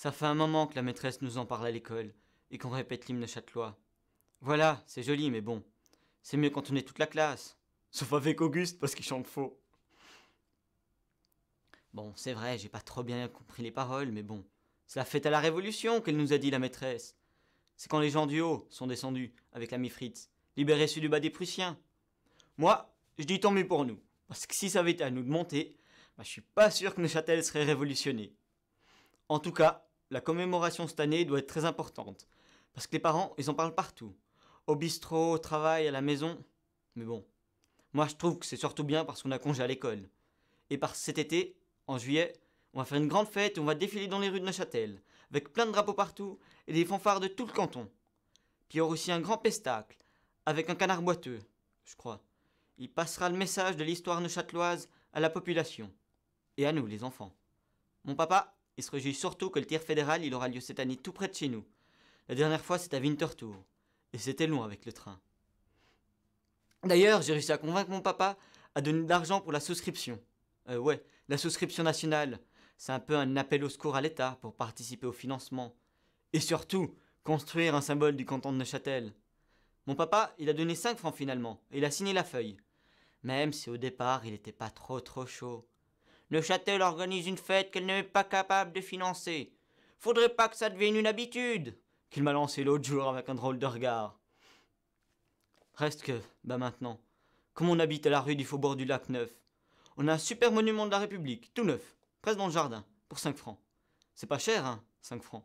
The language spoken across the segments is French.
Ça fait un moment que la maîtresse nous en parle à l'école, et qu'on répète l'hymne châtelois. Voilà, c'est joli, mais bon. C'est mieux quand on est toute la classe. Sauf avec Auguste, parce qu'il chante faux. Bon, c'est vrai, j'ai pas trop bien compris les paroles, mais bon. C'est la fête à la Révolution qu'elle nous a dit la maîtresse. C'est quand les gens du haut sont descendus avec l'ami Fritz, libérés ceux du bas des Prussiens. Moi, je dis tant mieux pour nous, parce que si ça avait été à nous de monter, bah, je suis pas sûr que Neuchâtel serait révolutionné. En tout cas, la commémoration cette année doit être très importante. Parce que les parents, ils en parlent partout. Au bistrot, au travail, à la maison. Mais bon, moi je trouve que c'est surtout bien parce qu'on a congé à l'école. Et par cet été, en juillet, on va faire une grande fête et on va défiler dans les rues de Neuchâtel, avec plein de drapeaux partout et des fanfares de tout le canton. Puis on y aura aussi un grand pestacle, avec un canard boiteux, je crois. Il passera le message de l'histoire neuchâteloise à la population. Et à nous, les enfants. Mon papa, il se réjouit surtout que le tir fédéral il aura lieu cette année tout près de chez nous. La dernière fois, c'était à Winterthur. Et c'était long avec le train. D'ailleurs, j'ai réussi à convaincre mon papa à donner de l'argent pour la souscription. Euh, ouais, la souscription nationale. C'est un peu un appel au secours à l'État pour participer au financement. Et surtout, construire un symbole du canton de Neuchâtel. Mon papa, il a donné 5 francs finalement, et il a signé la feuille. Même si au départ, il n'était pas trop trop chaud. Le châtel organise une fête qu'elle n'est pas capable de financer. Faudrait pas que ça devienne une habitude qu'il m'a lancé l'autre jour avec un drôle de regard. Reste que, bah maintenant, comme on habite à la rue du Faubourg du Lac Neuf, on a un super monument de la République, tout neuf, presque dans le jardin, pour 5 francs. C'est pas cher, hein, 5 francs.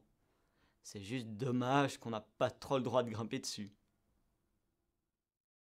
C'est juste dommage qu'on n'a pas trop le droit de grimper dessus.